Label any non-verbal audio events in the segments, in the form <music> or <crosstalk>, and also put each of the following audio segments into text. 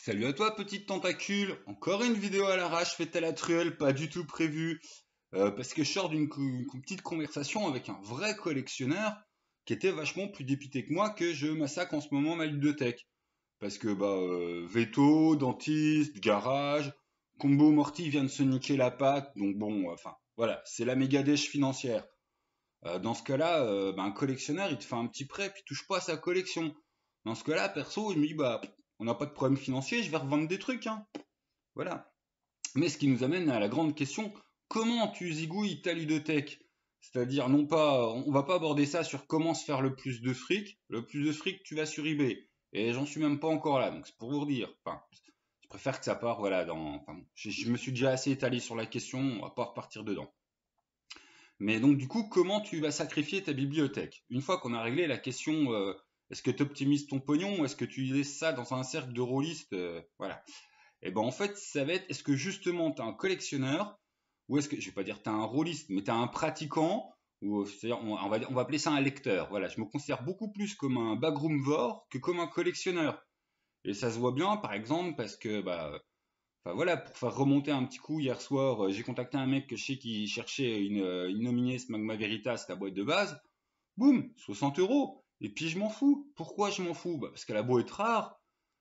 Salut à toi petite tentacule, encore une vidéo à l'arrache faite à la truelle, pas du tout prévue, euh, parce que je sors d'une petite conversation avec un vrai collectionneur qui était vachement plus dépité que moi que je massacre en ce moment ma bibliothèque. Parce que bah euh, veto, dentiste, garage, combo morty vient de se niquer la pâte, donc bon, enfin voilà, c'est la méga financière. Euh, dans ce cas-là, bah, un collectionneur il te fait un petit prêt puis touche pas à sa collection. Dans ce cas-là, perso, il me dit bah on n'a pas de problème financier, je vais revendre des trucs. Hein. Voilà. Mais ce qui nous amène à la grande question, comment tu zigouilles ta ludothèque C'est-à-dire, non pas, on va pas aborder ça sur comment se faire le plus de fric. Le plus de fric, tu vas sur eBay. Et j'en suis même pas encore là, donc c'est pour vous dire. je préfère que ça part, voilà, dans... je, me suis déjà assez étalé sur la question, on va pas repartir dedans. Mais donc du coup, comment tu vas sacrifier ta bibliothèque Une fois qu'on a réglé la question euh, est-ce que tu optimises ton pognon ou Est-ce que tu laisses ça dans un cercle de rôlistes euh, Voilà. Et eh ben en fait, ça va être est-ce que justement tu es un collectionneur ou est-ce que je vais pas dire tu es un rôliste, mais tu es un pratiquant ou euh, on, va appeler ça un lecteur. Voilà, je me considère beaucoup plus comme un backroom vor que comme un collectionneur. Et ça se voit bien par exemple parce que bah voilà, pour faire remonter un petit coup, hier soir, euh, j'ai contacté un mec que je sais qui cherchait une, une nominée Magma Veritas, la boîte de base. Boum, 60 euros. Et puis je m'en fous. Pourquoi je m'en fous bah, Parce que la boîte est rare,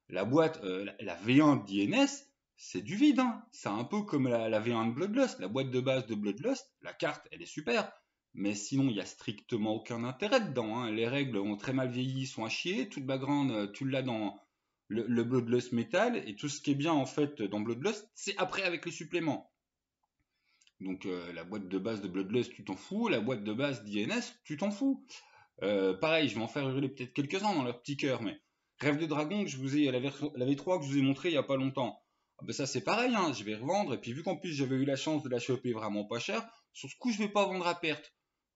la boîte, euh, la, V1 d'INS, c'est du vide. Hein. C'est un peu comme la, V1 de Bloodlust, la boîte de base de Bloodlust, la carte, elle est super. Mais sinon, il n'y a strictement aucun intérêt dedans. Hein. Les règles ont très mal vieilli, sont à chier. Tout le background, euh, tu l'as dans le, Bloodlust Metal. Et tout ce qui est bien, en fait, dans Bloodlust, c'est après avec le supplément. Donc euh, la boîte de base de Bloodlust, tu t'en fous. La boîte de base d'INS, tu t'en fous. Euh, pareil, je vais en faire hurler peut-être quelques-uns dans leur petit cœur, mais Rêve de Dragon, je vous ai, la, V3 que je vous ai montré il n'y a pas longtemps. Ah ben ça c'est pareil, hein, je vais revendre, et puis vu qu'en plus j'avais eu la chance de la choper vraiment pas cher, sur ce coup je ne vais pas vendre à perte.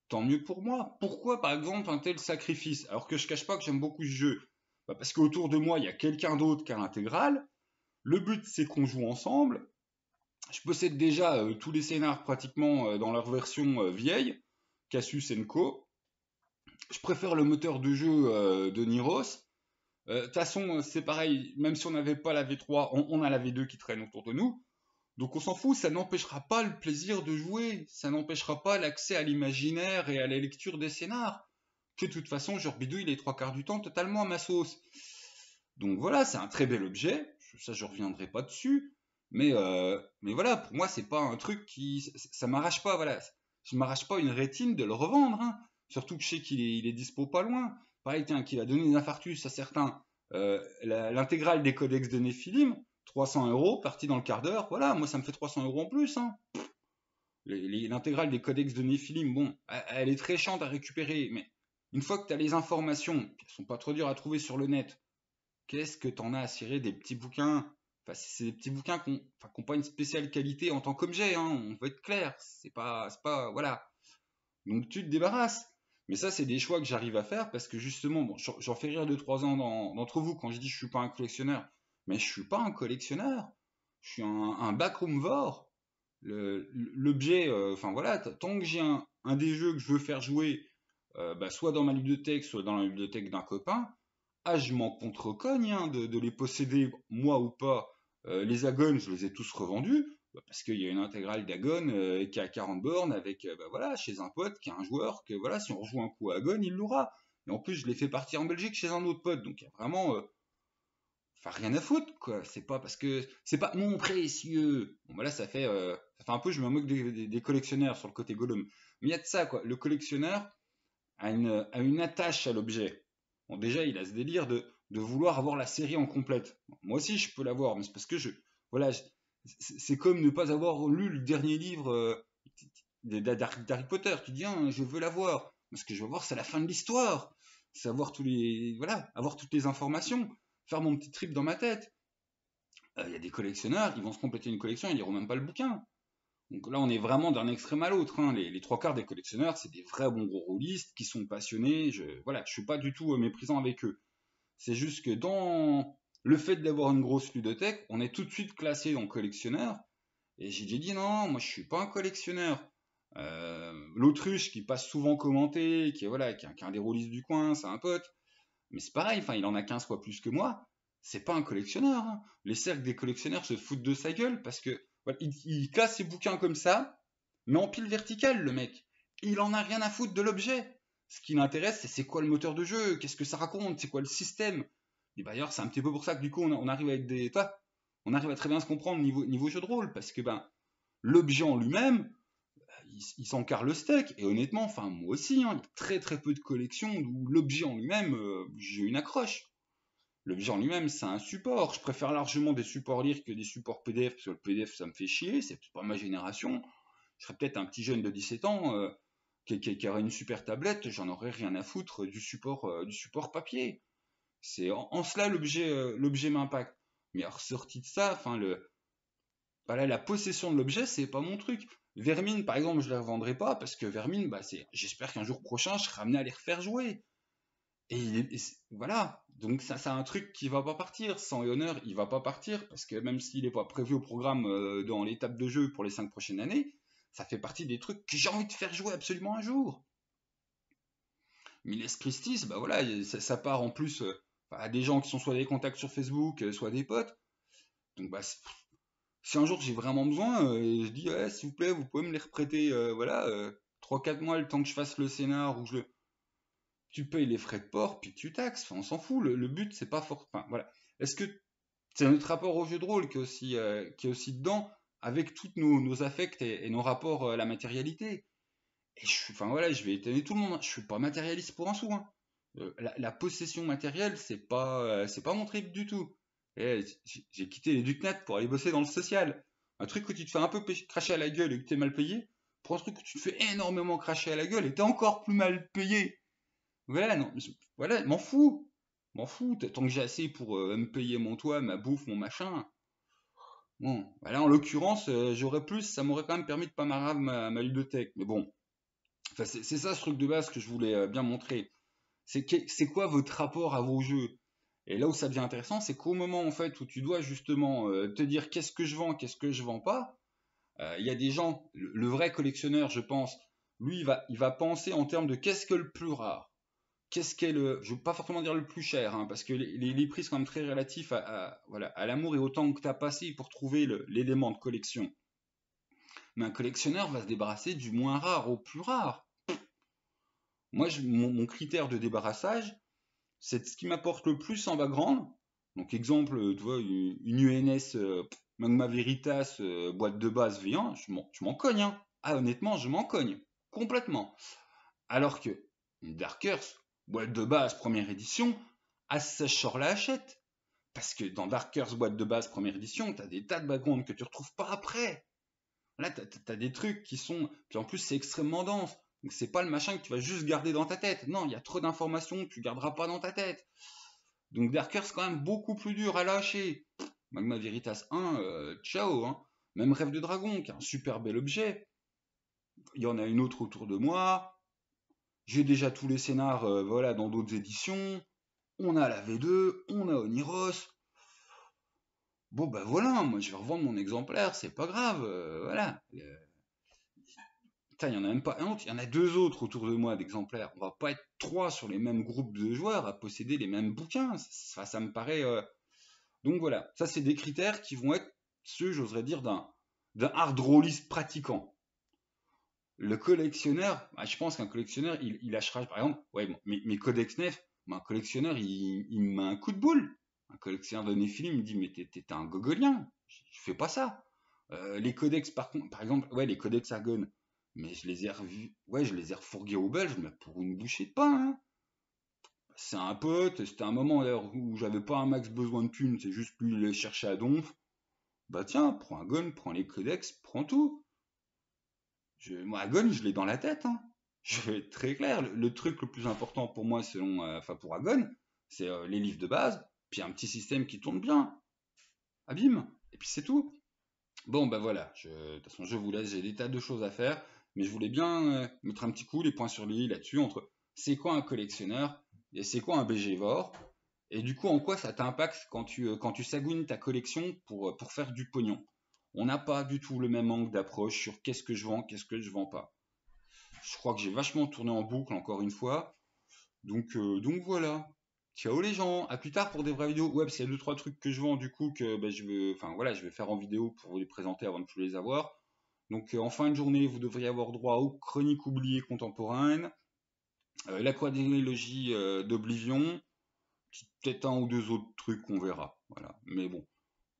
Tant mieux pour moi. Pourquoi par exemple un tel sacrifice Alors que je cache pas que j'aime beaucoup ce jeu. Bah, parce qu'autour de moi il y a quelqu'un d'autre qui a l'intégrale, le but c'est qu'on joue ensemble, je possède déjà euh, tous les scénars pratiquement euh, dans leur version vieille, Casus Co je préfère le moteur de jeu euh, de Niros. Euh, de toute façon, c'est pareil, même si on n'avait pas la V3, on, a la V2 qui traîne autour de nous. Donc on s'en fout, ça n'empêchera pas le plaisir de jouer, ça n'empêchera pas l'accès à l'imaginaire et à la lecture des scénars. Que de toute façon, je rebidouille les trois quarts du temps totalement à ma sauce. Donc voilà, c'est un très bel objet, ça je reviendrai pas dessus, mais, euh, mais voilà, pour moi c'est pas un truc qui... ça m'arrache pas, voilà. Je m'arrache pas une rétine de le revendre, hein. Surtout que je sais qu'il est, dispo pas loin. Pareil, tiens, qu'il a donné des infarctus à certains. Euh, l'intégrale des codex de Néphilim, 300 euros, parti dans le quart d'heure. Voilà, moi, ça me fait 300 euros en plus. Hein. L'intégrale des codex de Néphilim, bon, elle est très chante à récupérer, mais une fois que tu as les informations, qui ne sont pas trop dures à trouver sur le net, qu'est-ce que tu en as à cirer des petits bouquins Enfin, c'est des petits bouquins qui n'ont pas une spéciale qualité en tant qu'objet, hein, on va être clair, c'est pas, pas. Voilà. Donc tu te débarrasses. Mais ça, c'est des choix que j'arrive à faire parce que justement, j'en fais rire de trois ans d'entre vous quand je dis je suis pas un collectionneur. Mais je suis pas un collectionneur. Je suis un, backroom vore. L'objet, euh, enfin voilà, tant que j'ai un, des jeux que je veux faire jouer, euh, bah, soit dans ma bibliothèque, soit dans la bibliothèque d'un copain, ah, je m'en contre-cogne hein, de, les posséder, moi ou pas. Euh, les agones, je les ai tous revendus. Bah, parce qu'il y a une intégrale d'Agon euh, qui a 40 bornes avec euh, bah, voilà chez un pote qui a un joueur que voilà si on rejoue un coup à Agon, il l'aura et en plus je l'ai fait partir en Belgique chez un autre pote donc il y a vraiment euh, enfin rien à foutre quoi c'est pas parce que c'est pas mon précieux bon bah, là ça fait ça fait un peu je me moque des, collectionneurs sur le côté Gollum mais il y a de ça quoi le collectionneur a une, attache à l'objet déjà il a ce délire de vouloir avoir la série en complète moi aussi je peux l'avoir mais c'est parce que je voilà c'est comme ne pas avoir lu le dernier livre euh, d'Harry Potter. Tu dis, hein, je veux l'avoir. Ce que je veux voir, c'est la fin de l'histoire. C'est avoir tous les, voilà, avoir toutes les informations, faire mon petit trip dans ma tête. Il euh, y a des collectionneurs, ils vont se compléter une collection, ils n'iront même pas le bouquin. Donc là, on est vraiment d'un extrême à l'autre. Hein. Les, trois quarts des collectionneurs, c'est des vrais bons gros rôlistes qui sont passionnés. Je, voilà, je suis pas du tout euh, méprisant avec eux. C'est juste que dans le fait d'avoir une grosse ludothèque, on est tout de suite classé en collectionneur. Et j'ai dit non, moi je suis pas un collectionneur. Euh, l'autruche qui passe souvent commenté, qui est voilà, qui un, des roulistes du coin, c'est un pote. Mais c'est pareil, enfin il en a 15 fois plus que moi. C'est pas un collectionneur. Hein. Les cercles des collectionneurs se foutent de sa gueule parce que classe ses bouquins comme ça, mais en pile verticale le mec. Il en a rien à foutre de l'objet. Ce qui l'intéresse, c'est c'est quoi le moteur de jeu, qu'est-ce que ça raconte, c'est quoi le système, et d'ailleurs c'est un petit peu pour ça que du coup, on, arrive arrive être des. On arrive à très bien se comprendre niveau, niveau jeu de rôle, parce que ben, l'objet en lui-même, euh, il, s'encarre le steak. Et honnêtement, enfin moi aussi, hein, il y a très très peu de collections où l'objet en lui-même, euh, j'ai une accroche. L'objet en lui-même, c'est un support. Je préfère largement des supports lire que des supports PDF, parce que le PDF, ça me fait chier, c'est pas ma génération. Je serais peut-être un petit jeune de 17 ans euh, qui, aurait une super tablette, j'en aurais rien à foutre du support, du support papier. C'est en, cela l'objet euh, l'objet m'impacte. Mais ressorti de ça, enfin le bah la possession de l'objet, c'est pas mon truc. Vermine, par exemple, je la revendrai pas parce que Vermine, bah, j'espère qu'un jour prochain, je serai amené à les refaire jouer. Et, voilà. Donc ça, c'est un truc qui va pas partir. Sans et honneur, il va pas partir parce que même s'il n'est pas prévu au programme euh, dans l'étape de jeu pour les cinq prochaines années, ça fait partie des trucs que j'ai envie de faire jouer absolument un jour. Miles Christis, bah voilà, ça, part en plus. Euh, à des gens qui sont soit des contacts sur Facebook, euh, soit des potes. Donc bah, si un jour j'ai vraiment besoin, euh, je dis s'il vous plaît, vous pouvez me les reprêter, euh, voilà, 3-4 mois le temps que je fasse le scénar ou je le. Tu payes les frais de port, puis tu taxes, on s'en fout, le, but c'est pas fort. voilà. Est-ce que c'est notre rapport au jeu de rôle qui est aussi, qui est aussi dedans, avec tous nos, nos affects et, nos rapports à la matérialité. Et je, enfin voilà, je vais étonner tout le monde. Hein. Je suis pas matérialiste pour un sou. Hein. Euh, la, possession matérielle, c'est pas, euh, c'est pas mon trip du tout. Euh, j'ai quitté les Ducnat pour aller bosser dans le social. Un truc où tu te fais un peu cracher à la gueule et que t'es mal payé, pour un truc que tu te fais énormément cracher à la gueule et t'es encore plus mal payé. Voilà, non, voilà, m'en fous. M'en fous, tant que j'ai assez pour me payer mon toit, ma bouffe, mon machin. Bon, voilà, en l'occurrence, j'aurais plus, ça m'aurait quand même permis de pas m'arraver ma, ludothèque. Mais bon, c'est ça ce truc de base que je voulais bien montrer. C'est, quoi votre rapport à vos jeux Et là où ça devient intéressant, c'est qu'au moment en fait où tu dois justement euh, te dire qu'est-ce que je vends, qu'est-ce que je vends pas, euh, il y a des gens, le, vrai collectionneur, je pense, lui, il va, il va penser en termes de qu'est-ce que le plus rare, qu'est-ce qu'est le, je veux pas forcément dire le plus cher, hein, parce que les, prix sont quand même très relatifs à, voilà, à l'amour et au temps que tu as passé pour trouver l'élément de collection. Mais un collectionneur va se débarrasser du moins rare au plus rare. Moi, mon, critère de débarrassage, c'est ce qui m'apporte le plus en background. Donc, exemple, tu vois, une, UNS euh, Magma Veritas, euh, boîte de base V1, je m'en cogne. Hein. Ah, honnêtement, je m'en cogne. Complètement. Alors que Darkers, boîte de base, première édition, à ce la hachette. Parce que dans Darkers, boîte de base, première édition, t'as des tas de backgrounds que tu retrouves pas après. Là, t'as as des trucs qui sont. Puis en plus, c'est extrêmement dense. Donc c'est pas le machin que tu vas juste garder dans ta tête. Non, il y a trop d'informations, tu garderas pas dans ta tête. Donc Darker c'est quand même beaucoup plus dur à lâcher. Magma Veritas 1, euh, ciao. Hein. Même Rêve de Dragon, qui est un super bel objet. Il y en a une autre autour de moi. J'ai déjà tous les scénars euh, voilà, dans d'autres éditions. On a la V2, on a Oniros. Bon ben voilà, moi je vais revendre mon exemplaire, c'est pas grave, euh, voilà il y en a même pas un il y en a deux autres autour de moi d'exemplaires. On va pas être trois sur les mêmes groupes de joueurs à posséder les mêmes bouquins. Ça, ça me paraît. Euh, Donc voilà, ça c'est des critères qui vont être ceux, j'oserais dire, d'un d'un hard rolliste pratiquant. Le collectionneur, bah, je pense qu'un collectionneur, il, il, lâchera, par exemple, ouais, bon, mes, codex nef, bah, un collectionneur, il, il met un coup de boule. Un collectionneur de néphilim me dit, mais t'es un gogolien, je fais pas ça. Euh, les codex, par par exemple, ouais, les codex Argon, mais je les ai revus. Ouais, je les ai refourgués aux Belges, mais pour une bouchée de pain. Hein. C'est un pote, c'était un moment d'ailleurs où j'avais pas un max besoin de thunes, c'est juste lui les chercher à donf. Bah tiens, prends un prends les codex, prends tout. Je, moi, Agone, je l'ai dans la tête. Hein. <laughs> Je vais être très clair. Le, truc le plus important pour moi, selon, euh, enfin pour c'est euh, les livres de base, puis un petit système qui tourne bien. Abîme. Et puis c'est tout. Bon, bah voilà. Je, de toute façon, je vous laisse. J'ai des tas de choses à faire mais je voulais bien euh, mettre un petit coup les points sur les là-dessus entre c'est quoi un collectionneur et c'est quoi un bgvor et du coup en quoi ça t'impacte quand tu euh, quand tu sagouines ta collection pour euh, pour faire du pognon. On n'a pas du tout le même angle d'approche sur qu'est-ce que je vends, qu'est-ce que je vends pas. Je crois que j'ai vachement tourné en boucle encore une fois. Donc donc voilà. Ciao les gens, à plus tard pour des vraies vidéos. Ouais, c'est qu'il y a deux trois trucs que je vends du coup que ben, je veux, enfin voilà, je vais faire en vidéo pour vous les présenter avant de vous les avoir. Donc euh, en fin de journée, vous devriez avoir droit aux chroniques oubliées contemporaines, euh, la quadrilogie euh, d'Oblivion, peut-être un ou deux autres trucs qu'on verra. Voilà. Mais bon,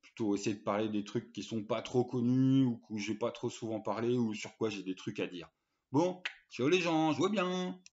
plutôt essayer de parler des trucs qui sont pas trop connus ou que j'ai pas trop souvent parlé ou sur quoi j'ai des trucs à dire. Bon, ciao les gens, je vois bien